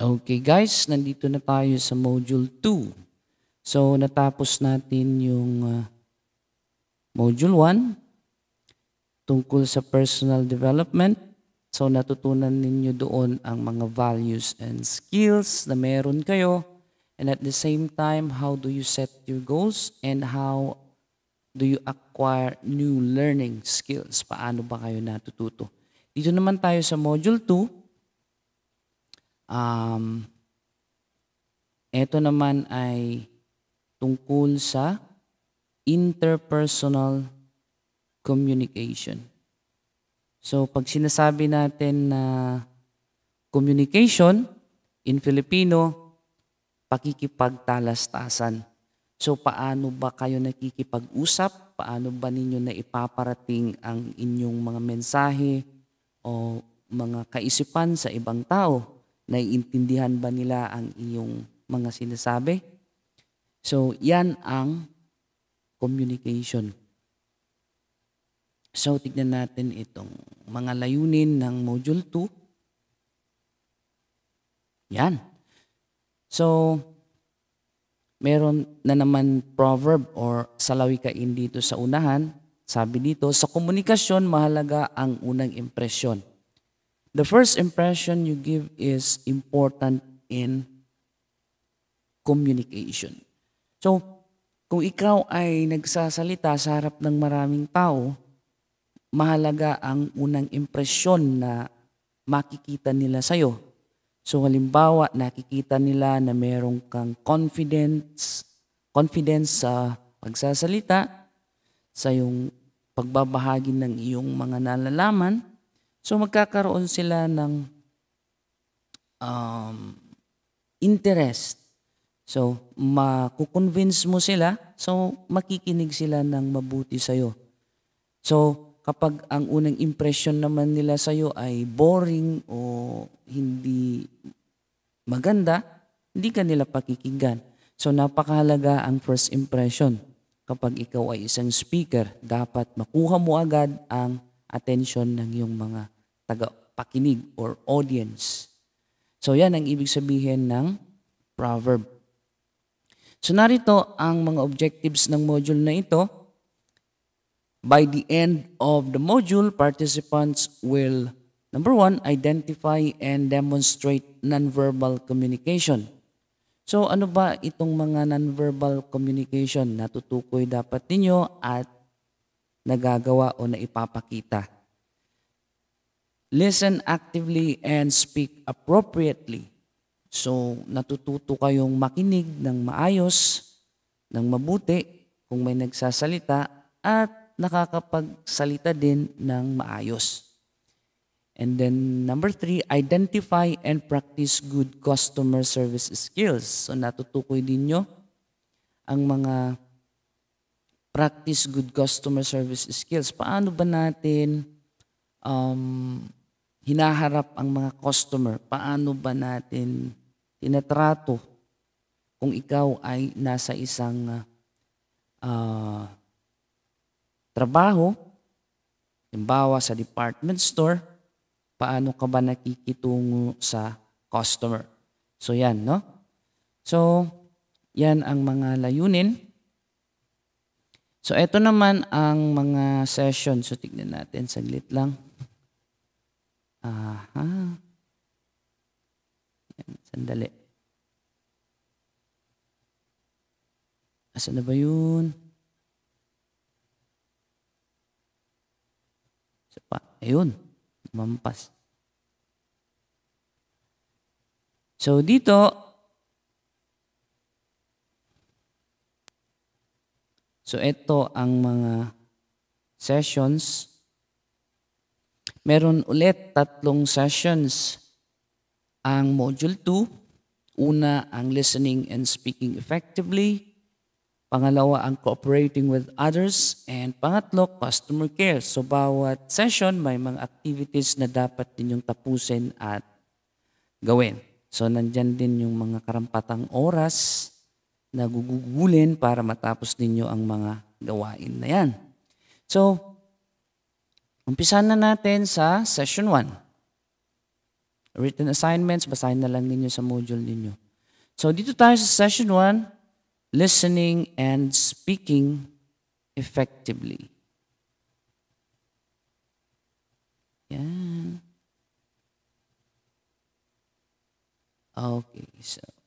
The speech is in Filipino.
Okay guys, nandito na tayo sa module 2. So natapos natin yung uh, module 1 tungkol sa personal development. So natutunan ninyo doon ang mga values and skills na meron kayo. And at the same time, how do you set your goals and how do you acquire new learning skills? Paano ba kayo natututo? Dito naman tayo sa module 2. Um, ito naman ay tungkol sa interpersonal communication. So pag sinasabi natin na communication in Filipino, pakikipagtalastasan. So paano ba kayo nakikipag-usap? Paano ba ninyo na ipaparating ang inyong mga mensahe o mga kaisipan sa ibang tao? Naiintindihan ba nila ang iyong mga sinasabi? So, yan ang communication. So, tignan natin itong mga layunin ng Module 2. Yan. So, meron na naman proverb or salawikain dito sa unahan. Sabi dito, sa komunikasyon mahalaga ang unang impresyon. The first impression you give is important in communication. So, kung ikaw ay nagsasalita sa harap ng maraming tao, mahalaga ang unang impresyon na makikita nila sa'yo. So halimbawa, nakikita nila na meron kang confidence, confidence sa pagsasalita, sa iyong pagbabahagi ng iyong mga nalalaman, So magkakaroon sila ng um, interest. So makukonvince mo sila, so makikinig sila ng mabuti sa'yo. So kapag ang unang impression naman nila sa'yo ay boring o hindi maganda, hindi ka nila pakikinggan. So napakahalaga ang first impression. Kapag ikaw ay isang speaker, dapat makuha mo agad ang attention ng iyong mga tagapakinig or audience. So yan ang ibig sabihin ng proverb. So narito ang mga objectives ng module na ito. By the end of the module, participants will, number one, identify and demonstrate nonverbal communication. So ano ba itong mga nonverbal communication? Natutukoy dapat ninyo at nagagawa o naipapakita. Listen actively and speak appropriately. So, natututo kayong makinig ng maayos, ng mabuti, kung may nagsasalita, at nakakapagsalita din ng maayos. And then number three, identify and practice good customer service skills. So natutukoy din nyo ang mga practice good customer service skills. Paano ba natin um, hinaharap ang mga customer? Paano ba natin tinatrato kung ikaw ay nasa isang uh, trabaho, Halimbawa, sa department store, paano ka ba nakikitungo sa customer? So, yan, no? So, yan ang mga layunin. So, ito naman ang mga session. So, tignan natin. Saglit lang. Aha. Yan, sandali. Asa na ba yun? Isa pa. Ayun. Mampas. So, dito, So ito ang mga sessions. Meron ulit tatlong sessions. Ang Module 2, una ang Listening and Speaking Effectively. Pangalawa ang Cooperating with Others. And pangatlo, Customer Care. So bawat session may mga activities na dapat ninyong tapusin at gawin. So nandyan din yung mga karampatang oras nagugugulin para matapos ninyo ang mga gawain na yan. So, umpisa na natin sa session 1. Written assignments, basahin na lang ninyo sa module ninyo. So, dito tayo sa session 1, listening and speaking effectively. Yan. Okay, so